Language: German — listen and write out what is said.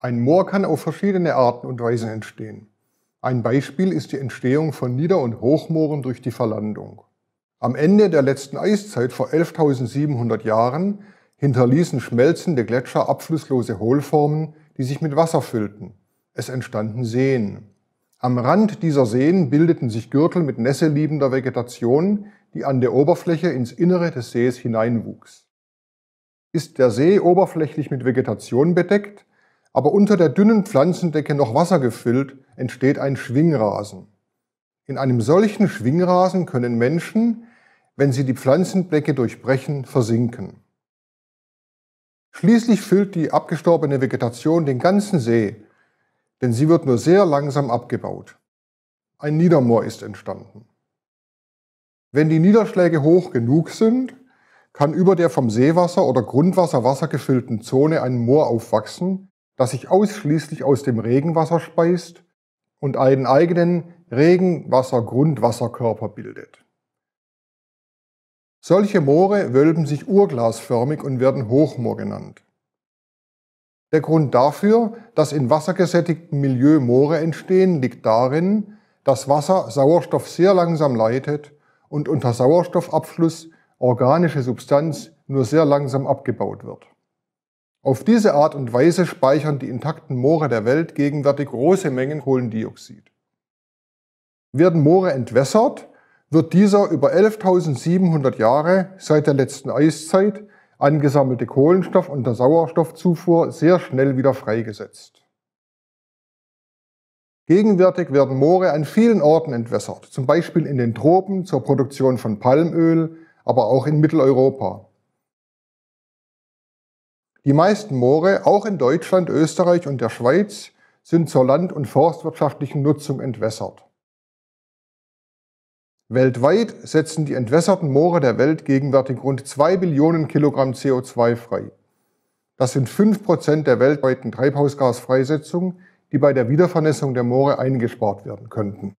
Ein Moor kann auf verschiedene Arten und Weisen entstehen. Ein Beispiel ist die Entstehung von Nieder- und Hochmooren durch die Verlandung. Am Ende der letzten Eiszeit vor 11.700 Jahren hinterließen schmelzende Gletscher abflusslose Hohlformen, die sich mit Wasser füllten. Es entstanden Seen. Am Rand dieser Seen bildeten sich Gürtel mit nässeliebender Vegetation, die an der Oberfläche ins Innere des Sees hineinwuchs. Ist der See oberflächlich mit Vegetation bedeckt, aber unter der dünnen Pflanzendecke noch wassergefüllt, entsteht ein Schwingrasen. In einem solchen Schwingrasen können Menschen, wenn sie die Pflanzendecke durchbrechen, versinken. Schließlich füllt die abgestorbene Vegetation den ganzen See, denn sie wird nur sehr langsam abgebaut. Ein Niedermoor ist entstanden. Wenn die Niederschläge hoch genug sind, kann über der vom Seewasser oder Grundwasser wassergefüllten Zone ein Moor aufwachsen, das sich ausschließlich aus dem Regenwasser speist und einen eigenen Regenwasser-Grundwasserkörper bildet. Solche Moore wölben sich urglasförmig und werden Hochmoor genannt. Der Grund dafür, dass in wassergesättigten Milieu Moore entstehen, liegt darin, dass Wasser Sauerstoff sehr langsam leitet und unter Sauerstoffabfluss organische Substanz nur sehr langsam abgebaut wird. Auf diese Art und Weise speichern die intakten Moore der Welt gegenwärtig große Mengen Kohlendioxid. Werden Moore entwässert, wird dieser über 11.700 Jahre seit der letzten Eiszeit angesammelte Kohlenstoff und der Sauerstoffzufuhr sehr schnell wieder freigesetzt. Gegenwärtig werden Moore an vielen Orten entwässert, zum Beispiel in den Tropen zur Produktion von Palmöl, aber auch in Mitteleuropa. Die meisten Moore, auch in Deutschland, Österreich und der Schweiz, sind zur land- und forstwirtschaftlichen Nutzung entwässert. Weltweit setzen die entwässerten Moore der Welt gegenwärtig rund 2 Billionen Kilogramm CO2 frei. Das sind 5% der weltweiten Treibhausgasfreisetzung, die bei der Wiedervernässung der Moore eingespart werden könnten.